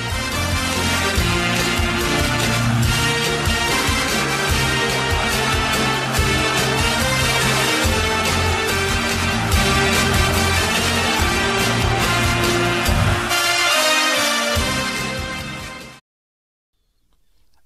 Bye.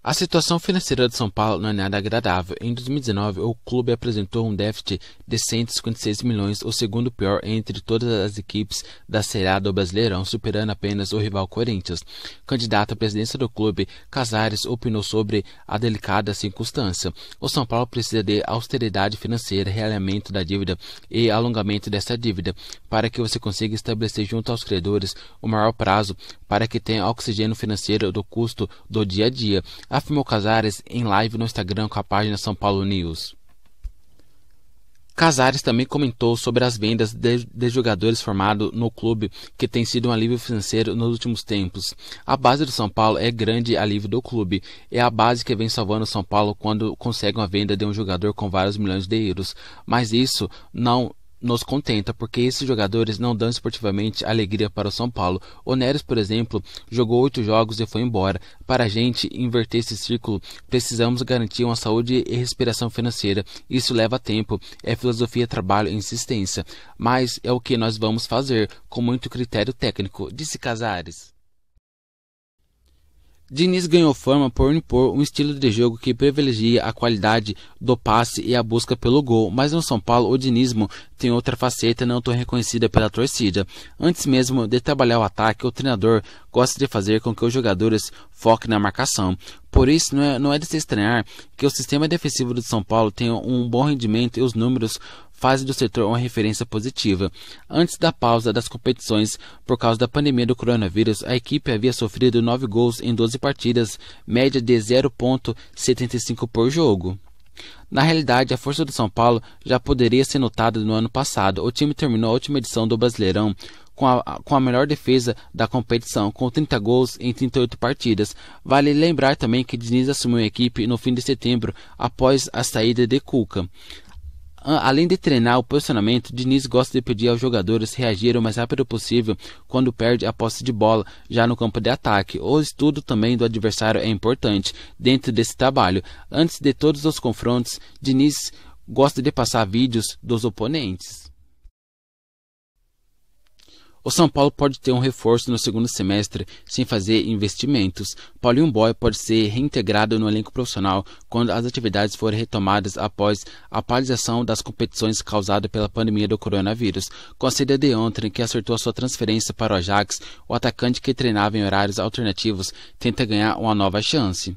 A situação financeira de São Paulo não é nada agradável. Em 2019, o clube apresentou um déficit de 156 milhões, o segundo pior entre todas as equipes da Série A do Brasileirão, superando apenas o rival Corinthians. candidato à presidência do clube, Casares, opinou sobre a delicada circunstância. O São Paulo precisa de austeridade financeira, realinhamento da dívida e alongamento dessa dívida, para que você consiga estabelecer junto aos credores o maior prazo para que tenha oxigênio financeiro do custo do dia a dia afirmou Casares em live no Instagram com a página São Paulo News. Casares também comentou sobre as vendas de, de jogadores formados no clube, que tem sido um alívio financeiro nos últimos tempos. A base do São Paulo é grande alívio do clube. É a base que vem salvando o São Paulo quando consegue uma venda de um jogador com vários milhões de euros. Mas isso não nos contenta, porque esses jogadores não dão esportivamente alegria para o São Paulo. O Neres, por exemplo, jogou oito jogos e foi embora. Para a gente inverter esse círculo, precisamos garantir uma saúde e respiração financeira. Isso leva tempo, é filosofia, trabalho e insistência. Mas é o que nós vamos fazer, com muito critério técnico, disse Casares. Diniz ganhou fama por impor um estilo de jogo que privilegia a qualidade do passe e a busca pelo gol, mas no São Paulo o dinismo tem outra faceta não tão reconhecida pela torcida. Antes mesmo de trabalhar o ataque, o treinador gosta de fazer com que os jogadores foquem na marcação. Por isso, não é, não é de se estranhar que o sistema defensivo do São Paulo tenha um bom rendimento e os números Fase do setor uma referência positiva. Antes da pausa das competições por causa da pandemia do coronavírus, a equipe havia sofrido 9 gols em 12 partidas, média de 0,75 por jogo. Na realidade, a força do São Paulo já poderia ser notada no ano passado. O time terminou a última edição do Brasileirão com a, com a melhor defesa da competição, com 30 gols em 38 partidas. Vale lembrar também que Diniz assumiu a equipe no fim de setembro, após a saída de Cuca. Ah, além de treinar o posicionamento, Diniz gosta de pedir aos jogadores reagirem o mais rápido possível quando perde a posse de bola, já no campo de ataque. O estudo também do adversário é importante dentro desse trabalho. Antes de todos os confrontos, Diniz gosta de passar vídeos dos oponentes. O São Paulo pode ter um reforço no segundo semestre sem fazer investimentos. Paulinho Boy pode ser reintegrado no elenco profissional quando as atividades forem retomadas após a paralisação das competições causada pela pandemia do coronavírus. Com a saída de ontem, que acertou sua transferência para o Ajax, o atacante que treinava em horários alternativos tenta ganhar uma nova chance.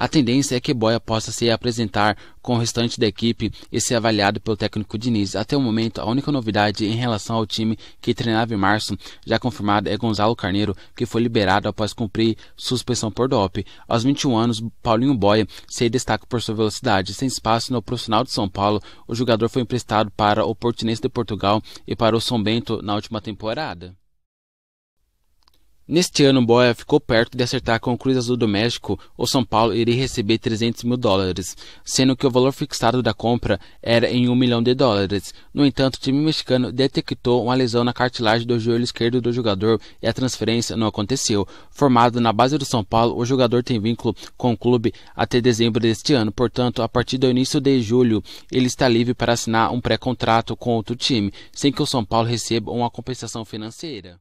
A tendência é que Boia possa se apresentar com o restante da equipe e ser avaliado pelo técnico Diniz. Até o momento, a única novidade em relação ao time que treinava em março, já confirmada, é Gonzalo Carneiro, que foi liberado após cumprir suspensão por dope. Aos 21 anos, Paulinho Boia se destaca por sua velocidade. Sem espaço no profissional de São Paulo, o jogador foi emprestado para o Portinense de Portugal e para o São Bento na última temporada. Neste ano, Boia ficou perto de acertar com o Cruz Azul do México, o São Paulo iria receber 300 mil dólares, sendo que o valor fixado da compra era em 1 milhão de dólares. No entanto, o time mexicano detectou uma lesão na cartilagem do joelho esquerdo do jogador e a transferência não aconteceu. Formado na base do São Paulo, o jogador tem vínculo com o clube até dezembro deste ano, portanto, a partir do início de julho, ele está livre para assinar um pré-contrato com outro time, sem que o São Paulo receba uma compensação financeira.